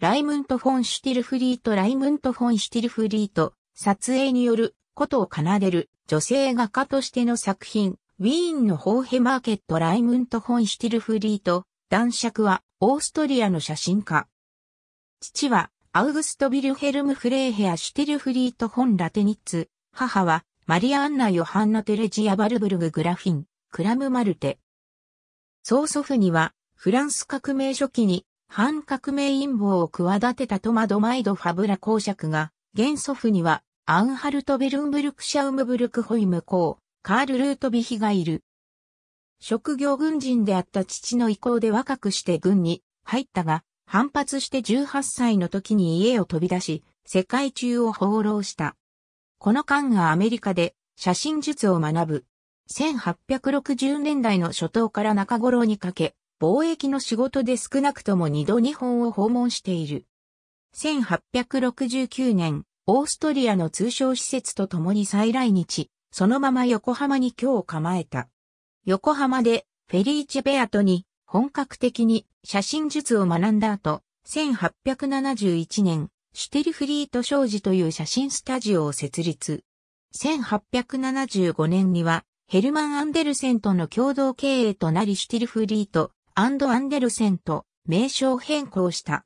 ライムント・フォン・シュティルフリートライムント・フォン・シュティルフリート、撮影による、ことを奏でる、女性画家としての作品、ウィーンのホーヘマーケットライムント・フォン・シュティルフリート、男爵は、オーストリアの写真家。父は、アウグスト・ビルヘルム・フレーヘア・シュティルフリート・フォン・ラテニッツ、母は、マリア・アンナ・ヨハンナ・テレジア・バルブルグ・グラフィン、クラム・マルテ。曽祖父には、フランス革命初期に反革命陰謀を企てたトマドマイドファブラ公爵が、元祖父には、アンハルト・ベルンブルク・シャウムブルクホイム公、カール・ルート・ビヒがいる。職業軍人であった父の意向で若くして軍に入ったが、反発して18歳の時に家を飛び出し、世界中を放浪した。この間がアメリカで写真術を学ぶ。1860年代の初頭から中頃にかけ、貿易の仕事で少なくとも二度日本を訪問している。1869年、オーストリアの通商施設と共に再来日、そのまま横浜に今日構えた。横浜でフェリーチェベアトに本格的に写真術を学んだ後、1871年、シュテルフリート商事という写真スタジオを設立。1875年にはヘルマン・アンデルセンとの共同経営となりシュテルフリート、アンド・アンデルセンと名称変更した。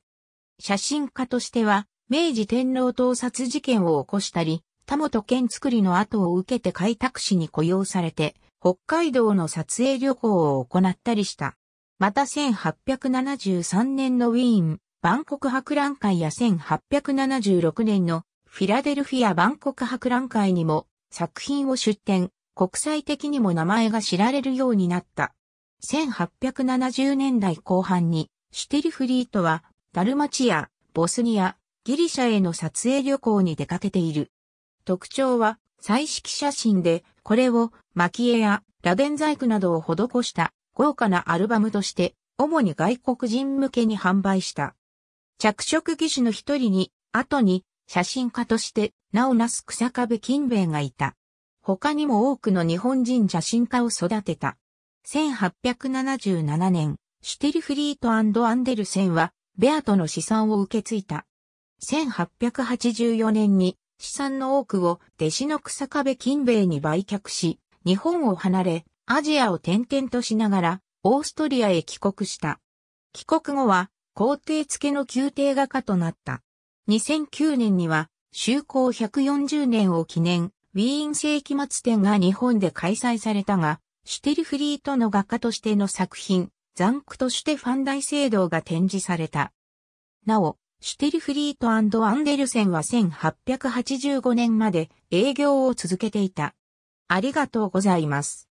写真家としては、明治天皇盗撮事件を起こしたり、田本県作りの後を受けて開拓士に雇用されて、北海道の撮影旅行を行ったりした。また1873年のウィーン、万国博覧会や1876年のフィラデルフィア万国博覧会にも作品を出展、国際的にも名前が知られるようになった。1870年代後半に、シュテルフリートは、ダルマチア、ボスニア、ギリシャへの撮影旅行に出かけている。特徴は、彩色写真で、これを、キ絵や、螺鈿細工などを施した豪華なアルバムとして、主に外国人向けに販売した。着色技師の一人に、後に、写真家として名をなす草壁金兵衛がいた。他にも多くの日本人写真家を育てた。1877年、シュテルフリートアンデルセンは、ベアトの資産を受け継いだ。1884年に、資産の多くを弟子の草壁金兵衛に売却し、日本を離れ、アジアを転々としながら、オーストリアへ帰国した。帰国後は、皇帝付けの宮廷画家となった。2009年には、就航140年を記念、ウィーン世紀末展が日本で開催されたが、シュテルフリートの画家としての作品、ザンクとしてファン大聖堂が展示された。なお、シュテルフリートアンデルセンは1885年まで営業を続けていた。ありがとうございます。